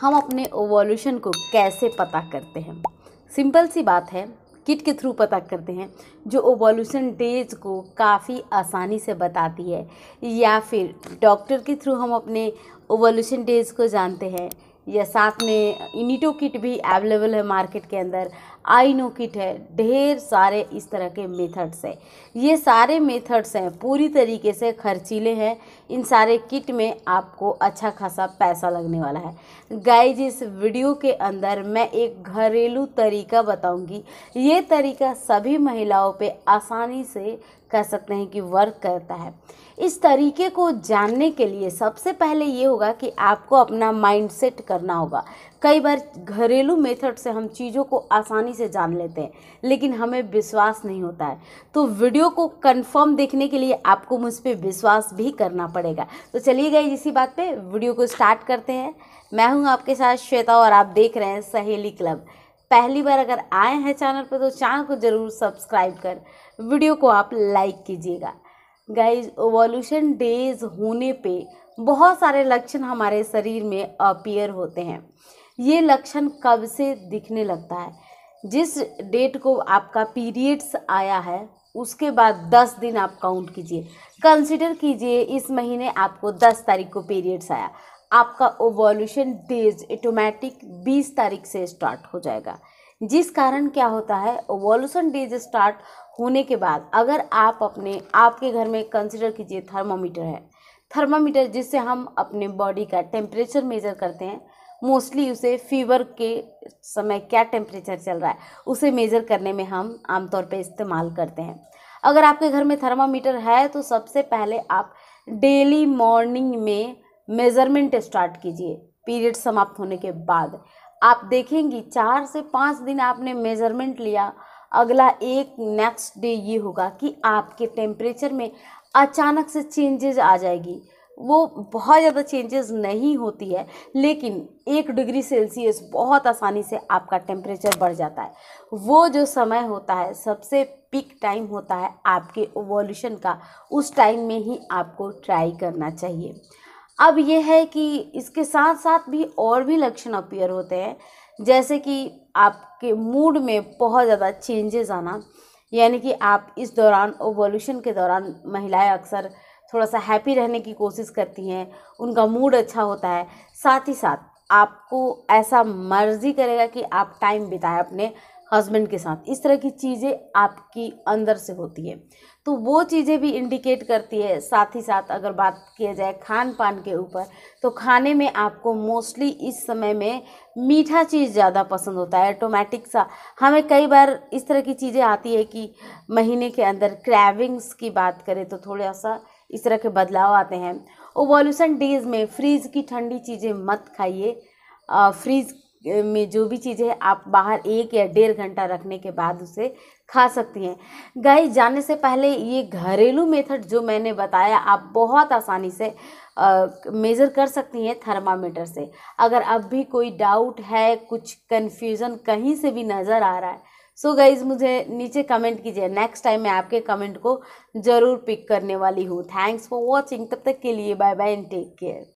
हम अपने ओवोल्यूशन को कैसे पता करते हैं सिंपल सी बात है किट के थ्रू पता करते हैं जो ओवोल्यूशन डेज को काफ़ी आसानी से बताती है या फिर डॉक्टर के थ्रू हम अपने ओवोल्यूशन डेज को जानते हैं या साथ में इनिटो किट भी अवेलेबल है मार्केट के अंदर आइनो किट है ढेर सारे इस तरह के मेथड्स हैं ये सारे मेथड्स हैं पूरी तरीके से खर्चीले हैं इन सारे किट में आपको अच्छा खासा पैसा लगने वाला है गाइज इस वीडियो के अंदर मैं एक घरेलू तरीका बताऊंगी ये तरीका सभी महिलाओं पे आसानी से कह सकते हैं कि वर्क करता है इस तरीके को जानने के लिए सबसे पहले ये होगा कि आपको अपना माइंड सेट करना होगा कई बार घरेलू मेथड से हम चीज़ों को आसानी से जान लेते हैं लेकिन हमें विश्वास नहीं होता है तो वीडियो को कंफर्म देखने के लिए आपको मुझ पर विश्वास भी करना पड़ेगा पड़ेगा तो चलिए गई इसी बात पे वीडियो को स्टार्ट करते हैं मैं हूँ आपके साथ श्वेता और आप देख रहे हैं सहेली क्लब पहली बार अगर आए हैं चैनल पर तो चैनल को ज़रूर सब्सक्राइब कर वीडियो को आप लाइक कीजिएगा गाइज ओवोल्यूशन डेज होने पे बहुत सारे लक्षण हमारे शरीर में अपीयर होते हैं ये लक्षण कब से दिखने लगता है जिस डेट को आपका पीरियड्स आया है उसके बाद दस दिन आप काउंट कीजिए कंसिडर कीजिए इस महीने आपको दस तारीख को पीरियड्स आया आपका ओवोल्यूशन डेज ऑटोमेटिक बीस तारीख से स्टार्ट हो जाएगा जिस कारण क्या होता है ओवोल्यूशन डेज स्टार्ट होने के बाद अगर आप अपने आपके घर में कंसिडर कीजिए थर्मोमीटर है थर्मामीटर जिससे हम अपने बॉडी का टेम्परेचर मेज़र करते हैं मोस्टली उसे फीवर के समय क्या टेम्परेचर चल रहा है उसे मेज़र करने में हम आमतौर पर इस्तेमाल करते हैं अगर आपके घर में थर्मामीटर है तो सबसे पहले आप डेली मॉर्निंग में मेज़रमेंट स्टार्ट कीजिए पीरियड समाप्त होने के बाद आप देखेंगी चार से पाँच दिन आपने मेज़रमेंट लिया अगला एक नेक्स्ट डे ये होगा कि आपके टेम्परेचर में अचानक से चेंजेज आ जाएगी वो बहुत ज़्यादा चेंजेस नहीं होती है लेकिन एक डिग्री सेल्सियस बहुत आसानी से आपका टेम्परेचर बढ़ जाता है वो जो समय होता है सबसे पिक टाइम होता है आपके ओवोल्यूशन का उस टाइम में ही आपको ट्राई करना चाहिए अब यह है कि इसके साथ साथ भी और भी लक्षण अपीयर होते हैं जैसे कि आपके मूड में बहुत ज़्यादा चेंजेस आना यानी कि आप इस दौरान ओवोल्यूशन के दौरान महिलाएं अक्सर थोड़ा सा हैप्पी रहने की कोशिश करती हैं उनका मूड अच्छा होता है साथ ही साथ आपको ऐसा मर्जी करेगा कि आप टाइम बिताएं अपने हस्बैंड के साथ इस तरह की चीज़ें आपकी अंदर से होती है तो वो चीज़ें भी इंडिकेट करती है साथ ही साथ अगर बात किया जाए खान पान के ऊपर तो खाने में आपको मोस्टली इस समय में मीठा चीज़ ज़्यादा पसंद होता है ऑटोमेटिक सा हमें कई बार इस तरह की चीज़ें आती है कि महीने के अंदर क्रैविंग्स की बात करें तो थोड़ा सा इस तरह के बदलाव आते हैं ओवोल्यूशन डेज में फ्रीज़ की ठंडी चीज़ें मत खाइए फ्रीज़ में जो भी चीज़ें आप बाहर एक या डेढ़ घंटा रखने के बाद उसे खा सकती हैं गाय जाने से पहले ये घरेलू मेथड जो मैंने बताया आप बहुत आसानी से आ, मेज़र कर सकती हैं थर्मामीटर से अगर अब भी कोई डाउट है कुछ कन्फ्यूज़न कहीं से भी नज़र आ रहा है सो so गाइज मुझे नीचे कमेंट कीजिए नेक्स्ट टाइम मैं आपके कमेंट को ज़रूर पिक करने वाली हूँ थैंक्स फॉर वॉचिंग तब तक के लिए bye bye and take care